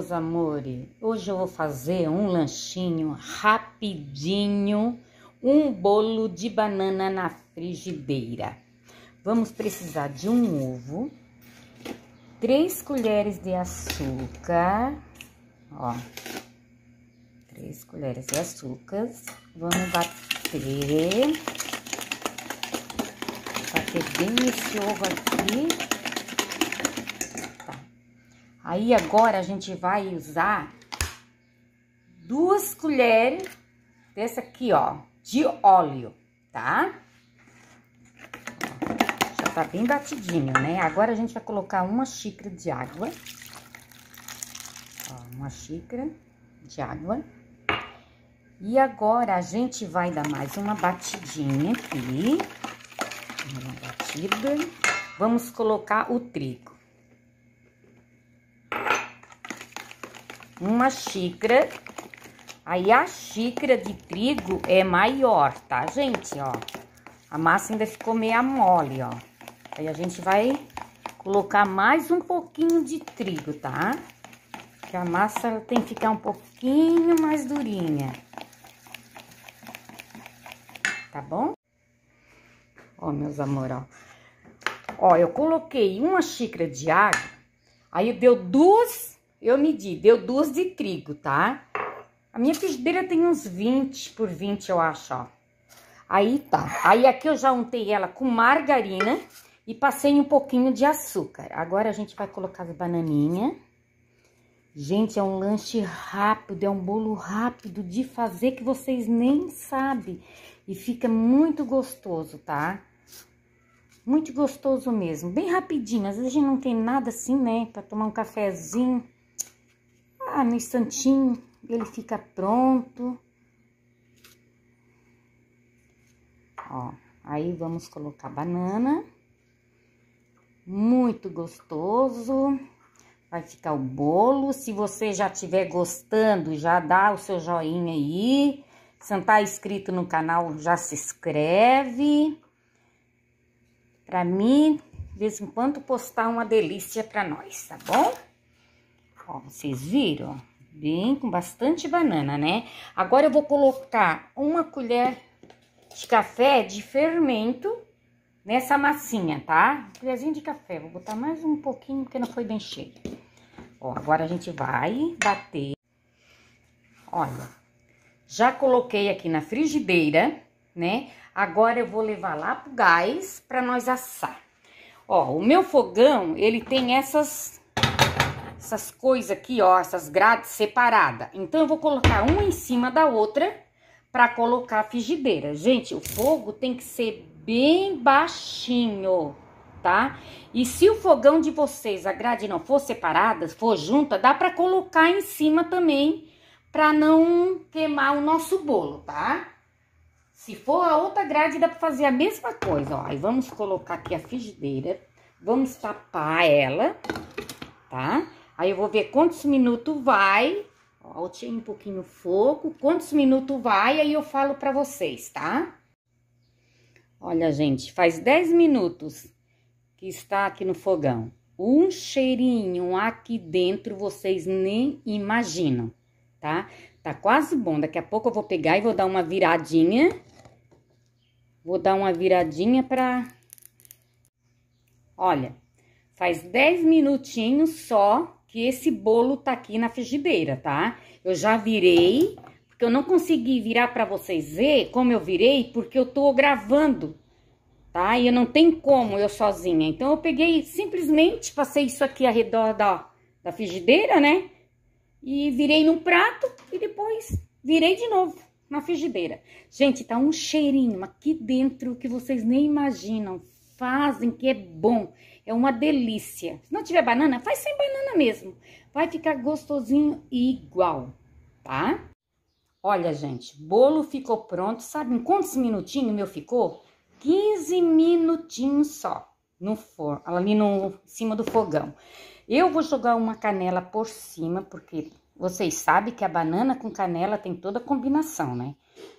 meus amores, hoje eu vou fazer um lanchinho rapidinho, um bolo de banana na frigideira. Vamos precisar de um ovo, três colheres de açúcar, ó, três colheres de açúcar, vamos bater, bater bem esse ovo aqui Aí agora a gente vai usar duas colheres dessa aqui, ó, de óleo, tá? Já tá bem batidinho, né? Agora a gente vai colocar uma xícara de água. Ó, uma xícara de água. E agora a gente vai dar mais uma batidinha aqui. Uma batida. Vamos colocar o trigo. uma xícara. Aí a xícara de trigo é maior, tá, gente? Ó, a massa ainda ficou meia mole, ó. Aí a gente vai colocar mais um pouquinho de trigo, tá? Que a massa tem que ficar um pouquinho mais durinha. Tá bom? Ó, meus amor, ó. Ó, eu coloquei uma xícara de água, aí deu duas eu medi, deu duas de trigo, tá? A minha frigideira tem uns 20 por 20, eu acho, ó. Aí tá. Aí aqui eu já untei ela com margarina e passei um pouquinho de açúcar. Agora a gente vai colocar as bananinhas. Gente, é um lanche rápido, é um bolo rápido de fazer que vocês nem sabem. E fica muito gostoso, tá? Muito gostoso mesmo, bem rapidinho. Às vezes a gente não tem nada assim, né, pra tomar um cafezinho. Ah, no instantinho ele fica pronto. Ó, aí vamos colocar banana. Muito gostoso. Vai ficar o bolo. Se você já estiver gostando, já dá o seu joinha aí. Se não tá inscrito no canal, já se inscreve. Pra mim, de vez em quando postar uma delícia pra nós, tá bom? Ó, vocês viram? Bem, com bastante banana, né? Agora eu vou colocar uma colher de café de fermento nessa massinha, tá? colherzinha de café. Vou botar mais um pouquinho, porque não foi bem cheio. Ó, agora a gente vai bater. Olha, já coloquei aqui na frigideira, né? Agora eu vou levar lá pro gás para nós assar. Ó, o meu fogão, ele tem essas essas coisas aqui, ó, essas grades separadas. Então, eu vou colocar uma em cima da outra para colocar a frigideira. Gente, o fogo tem que ser bem baixinho, tá? E se o fogão de vocês, a grade não for separada, for junta, dá para colocar em cima também para não queimar o nosso bolo, tá? Se for a outra grade, dá para fazer a mesma coisa, ó. Aí vamos colocar aqui a frigideira, vamos tapar ela, tá? Aí eu vou ver quantos minutos vai. Ó, um pouquinho o fogo. Quantos minutos vai, aí eu falo pra vocês, tá? Olha, gente, faz 10 minutos que está aqui no fogão. Um cheirinho aqui dentro, vocês nem imaginam, tá? Tá quase bom. Daqui a pouco eu vou pegar e vou dar uma viradinha. Vou dar uma viradinha pra... Olha, faz 10 minutinhos só que esse bolo tá aqui na frigideira, tá? Eu já virei, porque eu não consegui virar para vocês ver como eu virei, porque eu tô gravando, tá? E eu não tenho como eu sozinha. Então eu peguei simplesmente passei isso aqui ao redor da da frigideira, né? E virei num prato e depois virei de novo na frigideira. Gente, tá um cheirinho aqui dentro que vocês nem imaginam fazem que é bom. É uma delícia. Se não tiver banana, faz sem banana mesmo. Vai ficar gostosinho e igual, tá? Olha, gente, bolo ficou pronto. Sabe em quantos minutinhos meu ficou? 15 minutinhos só no forno, ali no em cima do fogão. Eu vou jogar uma canela por cima, porque vocês sabem que a banana com canela tem toda a combinação, né?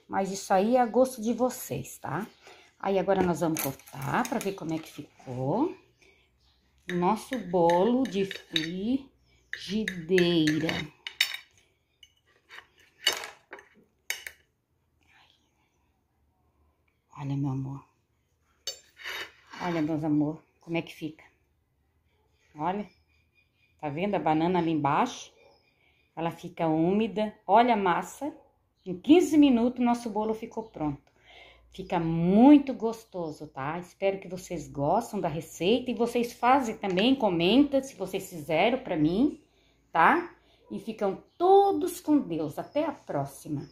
Mas isso aí é a gosto de vocês, tá? Aí, agora nós vamos cortar para ver como é que ficou. Nosso bolo de frigideira. Olha, meu amor. Olha, meus amor, como é que fica. Olha. Tá vendo a banana ali embaixo? Ela fica úmida. Olha a massa. Em 15 minutos, nosso bolo ficou pronto. Fica muito gostoso, tá? Espero que vocês gostem da receita e vocês fazem também, comenta se vocês fizeram para mim, tá? E ficam todos com Deus. Até a próxima.